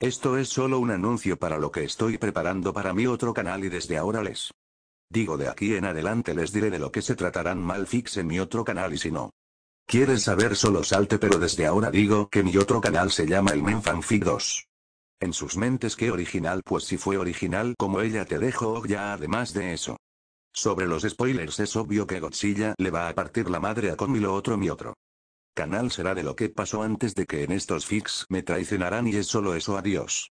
Esto es solo un anuncio para lo que estoy preparando para mi otro canal y desde ahora les digo de aquí en adelante les diré de lo que se tratarán Malfix en mi otro canal y si no quieres saber solo salte pero desde ahora digo que mi otro canal se llama el Menfanfic 2. En sus mentes qué original pues si fue original como ella te dejo ya además de eso. Sobre los spoilers es obvio que Godzilla le va a partir la madre a con lo otro mi otro canal será de lo que pasó antes de que en estos fix me traicionaran y es solo eso adiós.